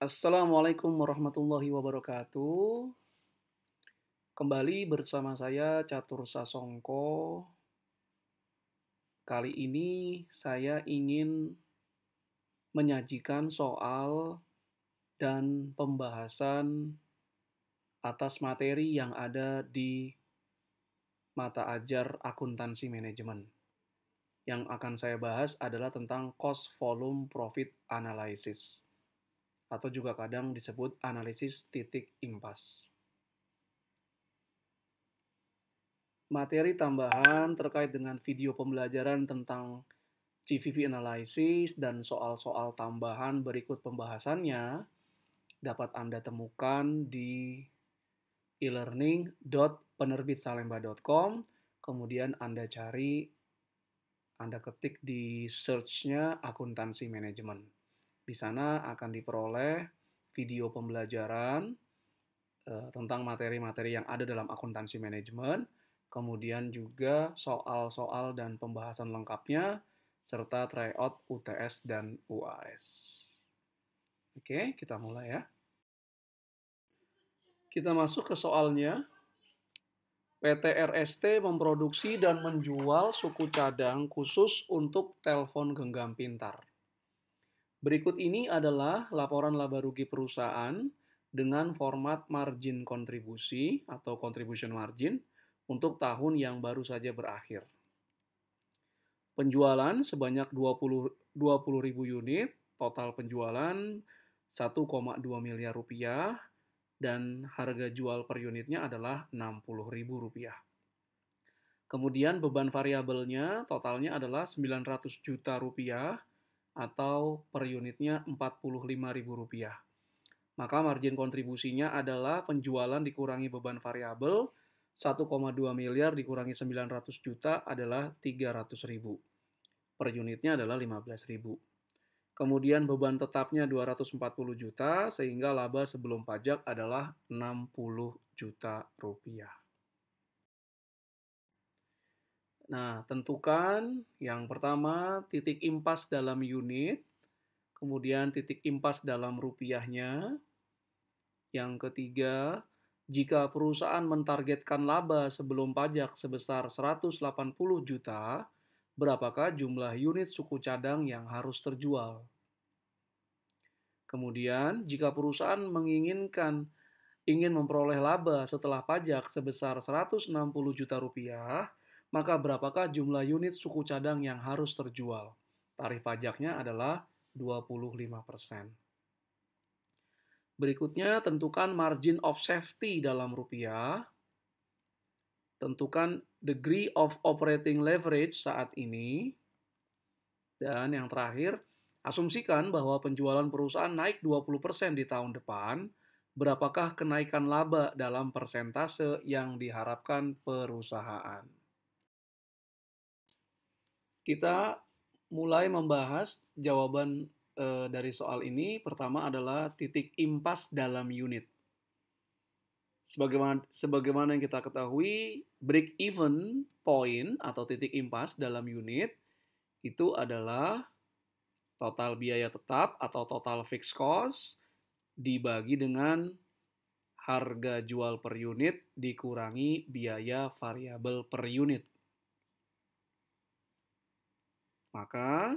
Assalamualaikum warahmatullahi wabarakatuh. Kembali bersama saya Catur Sasongko. Kali ini saya ingin menyajikan soal dan pembahasan atas materi yang ada di mata ajar akuntansi manajemen. Yang akan saya bahas adalah tentang cost volume profit analysis atau juga kadang disebut analisis titik impas. Materi tambahan terkait dengan video pembelajaran tentang CVV analysis dan soal-soal tambahan berikut pembahasannya dapat Anda temukan di e elearning.penerbitsalemba.com kemudian Anda cari Anda ketik di search-nya akuntansi manajemen. Di sana akan diperoleh video pembelajaran eh, tentang materi-materi yang ada dalam akuntansi manajemen, kemudian juga soal-soal dan pembahasan lengkapnya, serta tryout UTS dan UAS. Oke, kita mulai ya. Kita masuk ke soalnya. PT RST memproduksi dan menjual suku cadang khusus untuk telepon genggam pintar. Berikut ini adalah laporan laba rugi perusahaan dengan format margin kontribusi atau contribution margin untuk tahun yang baru saja berakhir. Penjualan sebanyak 20 20.000 unit, total penjualan 1,2 miliar rupiah dan harga jual per unitnya adalah 60.000 rupiah. Kemudian beban variabelnya totalnya adalah 900 juta rupiah atau per unitnya Rp45.000. Maka margin kontribusinya adalah penjualan dikurangi beban variabel 1,2 miliar dikurangi 900 juta adalah ribu Per unitnya adalah ribu Kemudian beban tetapnya 240 juta sehingga laba sebelum pajak adalah 60 juta rupiah. Nah, tentukan yang pertama titik impas dalam unit, kemudian titik impas dalam rupiahnya. Yang ketiga, jika perusahaan mentargetkan laba sebelum pajak sebesar 180 juta, berapakah jumlah unit suku cadang yang harus terjual? Kemudian, jika perusahaan menginginkan ingin memperoleh laba setelah pajak sebesar 160 juta rupiah, maka berapakah jumlah unit suku cadang yang harus terjual? Tarif pajaknya adalah 25%. Berikutnya, tentukan margin of safety dalam rupiah. Tentukan degree of operating leverage saat ini. Dan yang terakhir, asumsikan bahwa penjualan perusahaan naik 20% di tahun depan. Berapakah kenaikan laba dalam persentase yang diharapkan perusahaan? kita mulai membahas jawaban e, dari soal ini. Pertama adalah titik impas dalam unit. Sebagaimana, sebagaimana yang kita ketahui, break even point atau titik impas dalam unit itu adalah total biaya tetap atau total fixed cost dibagi dengan harga jual per unit dikurangi biaya variabel per unit. Maka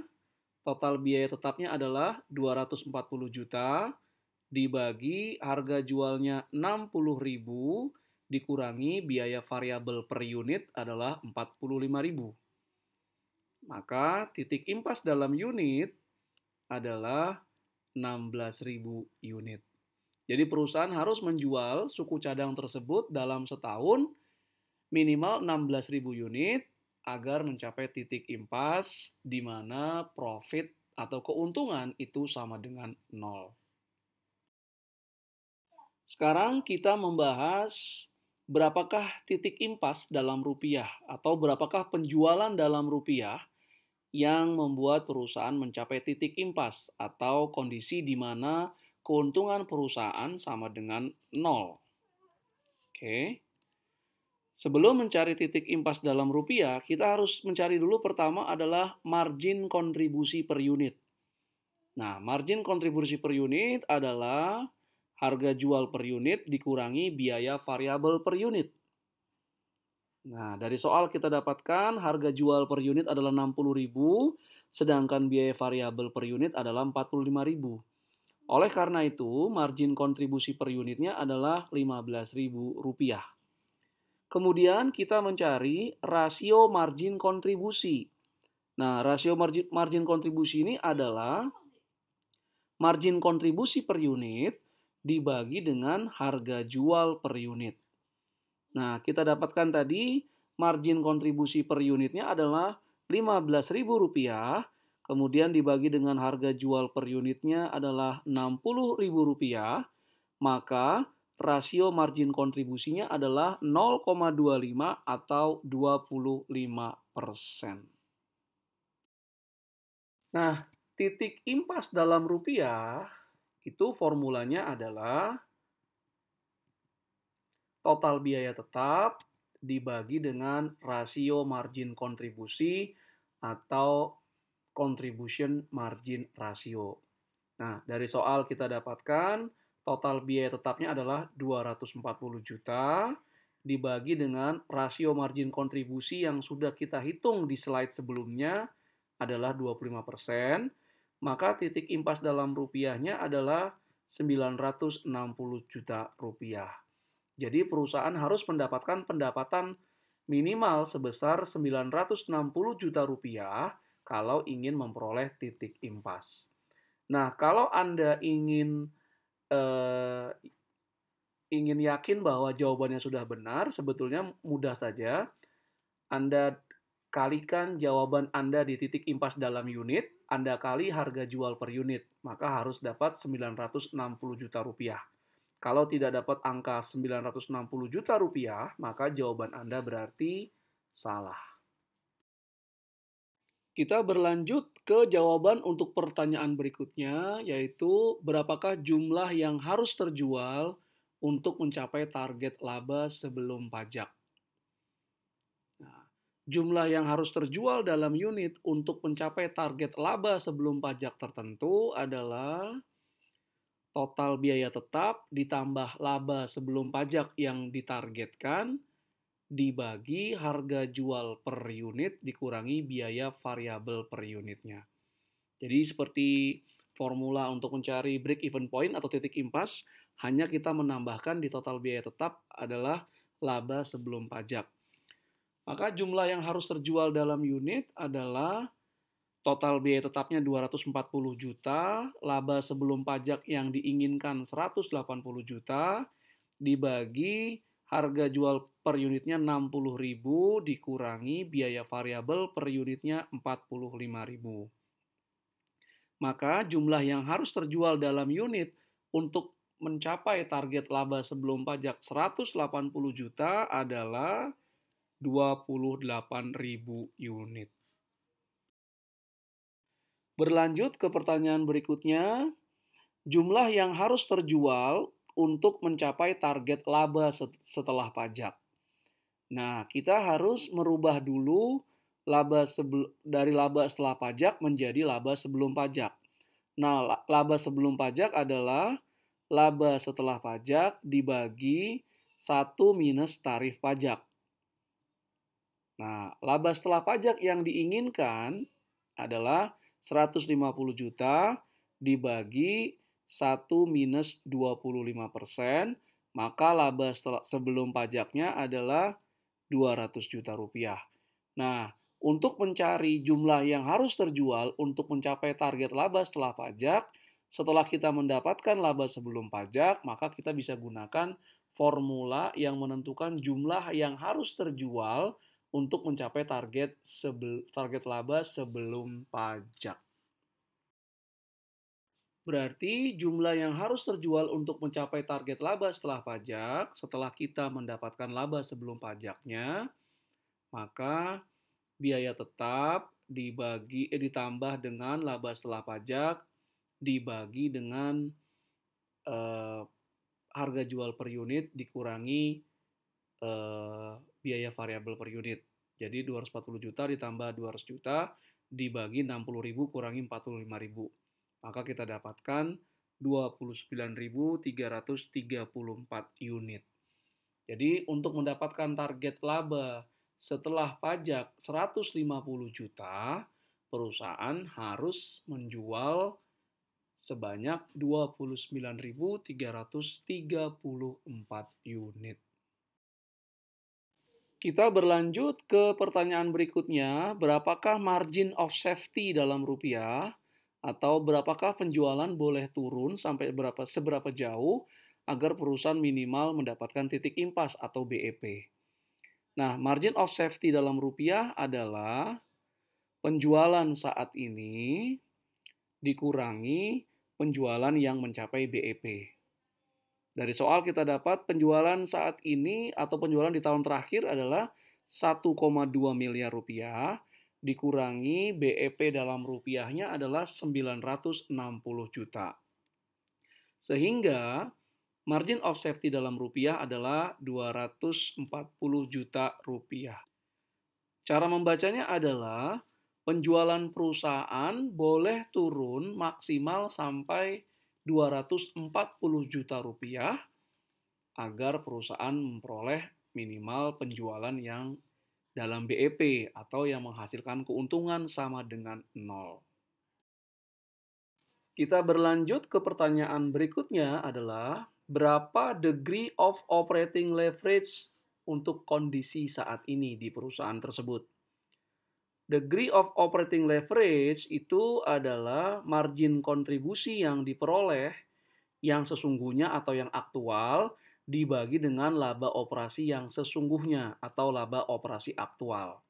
total biaya tetapnya adalah 240 juta dibagi harga jualnya 60.000 dikurangi biaya variabel per unit adalah 45.000. Maka titik impas dalam unit adalah 16.000 unit. Jadi perusahaan harus menjual suku cadang tersebut dalam setahun minimal 16.000 unit agar mencapai titik impas di mana profit atau keuntungan itu sama dengan nol. Sekarang kita membahas berapakah titik impas dalam rupiah atau berapakah penjualan dalam rupiah yang membuat perusahaan mencapai titik impas atau kondisi di mana keuntungan perusahaan sama dengan nol. Oke. Okay. Sebelum mencari titik impas dalam rupiah, kita harus mencari dulu pertama adalah margin kontribusi per unit. Nah, margin kontribusi per unit adalah harga jual per unit dikurangi biaya variabel per unit. Nah, dari soal kita dapatkan harga jual per unit adalah 60.000, sedangkan biaya variabel per unit adalah 45.000. Oleh karena itu, margin kontribusi per unitnya adalah 15.000 rupiah. Kemudian kita mencari rasio margin kontribusi. Nah, rasio margin, margin kontribusi ini adalah margin kontribusi per unit dibagi dengan harga jual per unit. Nah, kita dapatkan tadi margin kontribusi per unitnya adalah Rp15.000, kemudian dibagi dengan harga jual per unitnya adalah Rp60.000, maka rasio margin kontribusinya adalah 0,25 atau 25 persen. Nah, titik impas dalam rupiah itu formulanya adalah total biaya tetap dibagi dengan rasio margin kontribusi atau contribution margin ratio. Nah, dari soal kita dapatkan total biaya tetapnya adalah 240 juta dibagi dengan rasio margin kontribusi yang sudah kita hitung di slide sebelumnya adalah 25%, maka titik impas dalam rupiahnya adalah 960 juta rupiah. Jadi perusahaan harus mendapatkan pendapatan minimal sebesar 960 juta rupiah kalau ingin memperoleh titik impas. Nah, kalau Anda ingin uh, ingin yakin bahwa jawabannya sudah benar, sebetulnya mudah saja. Anda kalikan jawaban Anda di titik impas dalam unit, Anda kali harga jual per unit, maka harus dapat 960 juta rupiah. Kalau tidak dapat angka 960 juta rupiah, maka jawaban Anda berarti salah. Kita berlanjut ke jawaban untuk pertanyaan berikutnya, yaitu berapakah jumlah yang harus terjual untuk mencapai target laba sebelum pajak. Nah, jumlah yang harus terjual dalam unit untuk mencapai target laba sebelum pajak tertentu adalah total biaya tetap ditambah laba sebelum pajak yang ditargetkan dibagi harga jual per unit dikurangi biaya variabel per unitnya. Jadi seperti formula untuk mencari break even point atau titik impas, hanya kita menambahkan di total biaya tetap adalah laba sebelum pajak. Maka jumlah yang harus terjual dalam unit adalah total biaya tetapnya 240 juta, laba sebelum pajak yang diinginkan 180 juta, dibagi harga jual per unitnya 60.000 dikurangi biaya variabel per unitnya 45.000. Maka jumlah yang harus terjual dalam unit untuk mencapai target laba sebelum pajak 180 juta adalah 28.000 unit. Berlanjut ke pertanyaan berikutnya, jumlah yang harus terjual untuk mencapai target laba setelah pajak. Nah, kita harus merubah dulu laba dari laba setelah pajak menjadi laba sebelum pajak. Nah, laba sebelum pajak adalah laba setelah pajak dibagi 1 minus tarif pajak. Nah, laba setelah pajak yang diinginkan adalah 150 juta dibagi 1 minus 25%, maka laba setelah, sebelum pajaknya adalah 200 juta rupiah. Nah, untuk mencari jumlah yang harus terjual untuk mencapai target laba setelah pajak, setelah kita mendapatkan laba sebelum pajak, maka kita bisa gunakan formula yang menentukan jumlah yang harus terjual untuk mencapai target sebel, target laba sebelum pajak. Berarti jumlah yang harus terjual untuk mencapai target laba setelah pajak, setelah kita mendapatkan laba sebelum pajaknya, maka biaya tetap dibagi eh, ditambah dengan laba setelah pajak dibagi dengan eh, harga jual per unit dikurangi eh, biaya variabel per unit. Jadi 240 juta ditambah 200 juta dibagi 60.000 kurangi 45.000 maka kita dapatkan 29.334 unit. Jadi untuk mendapatkan target laba setelah pajak 150 juta, perusahaan harus menjual sebanyak 29.334 unit. Kita berlanjut ke pertanyaan berikutnya, berapakah margin of safety dalam rupiah? atau berapakah penjualan boleh turun sampai berapa seberapa jauh agar perusahaan minimal mendapatkan titik impas atau BEP. Nah, margin of safety dalam rupiah adalah penjualan saat ini dikurangi penjualan yang mencapai BEP. Dari soal kita dapat penjualan saat ini atau penjualan di tahun terakhir adalah 1,2 miliar rupiah dikurangi BEP dalam rupiahnya adalah 960 juta. Sehingga margin of safety dalam rupiah adalah 240 juta rupiah. Cara membacanya adalah penjualan perusahaan boleh turun maksimal sampai 240 juta rupiah agar perusahaan memperoleh minimal penjualan yang dalam BEP atau yang menghasilkan keuntungan sama dengan nol. Kita berlanjut ke pertanyaan berikutnya adalah berapa degree of operating leverage untuk kondisi saat ini di perusahaan tersebut. Degree of operating leverage itu adalah margin kontribusi yang diperoleh yang sesungguhnya atau yang aktual dibagi dengan laba operasi yang sesungguhnya atau laba operasi aktual.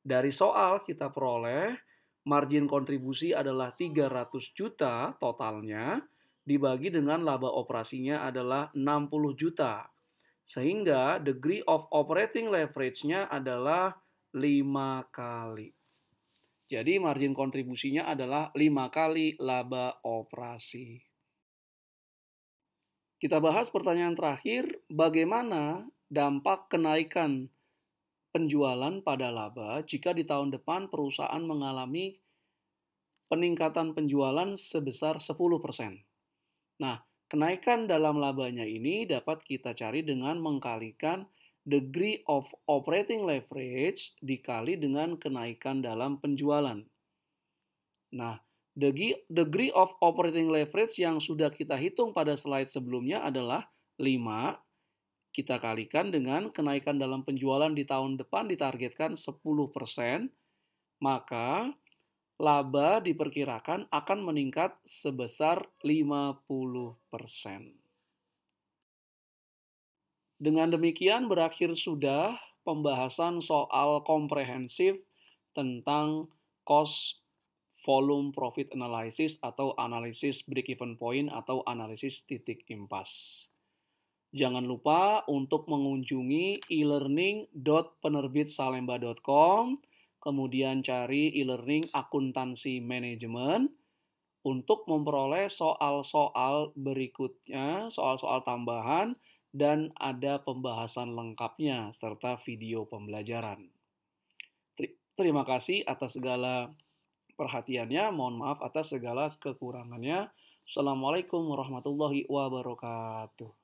Dari soal kita peroleh margin kontribusi adalah 300 juta totalnya dibagi dengan laba operasinya adalah 60 juta. Sehingga degree of operating leverage-nya adalah 5 kali. Jadi margin kontribusinya adalah 5 kali laba operasi. Kita bahas pertanyaan terakhir, bagaimana dampak kenaikan penjualan pada laba jika di tahun depan perusahaan mengalami peningkatan penjualan sebesar 10%. Nah, kenaikan dalam labanya ini dapat kita cari dengan mengkalikan degree of operating leverage dikali dengan kenaikan dalam penjualan. Nah, degree of operating leverage yang sudah kita hitung pada slide sebelumnya adalah 5. Kita kalikan dengan kenaikan dalam penjualan di tahun depan ditargetkan 10%, maka laba diperkirakan akan meningkat sebesar 50%. Dengan demikian berakhir sudah pembahasan soal komprehensif tentang cost volume profit analysis atau analisis break even point atau analisis titik impas. Jangan lupa untuk mengunjungi e-learning.penerbitsalemba.com, kemudian cari e-learning akuntansi manajemen untuk memperoleh soal-soal berikutnya, soal-soal tambahan, dan ada pembahasan lengkapnya serta video pembelajaran. Terima kasih atas segala perhatiannya. Mohon maaf atas segala kekurangannya. Assalamualaikum warahmatullahi wabarakatuh.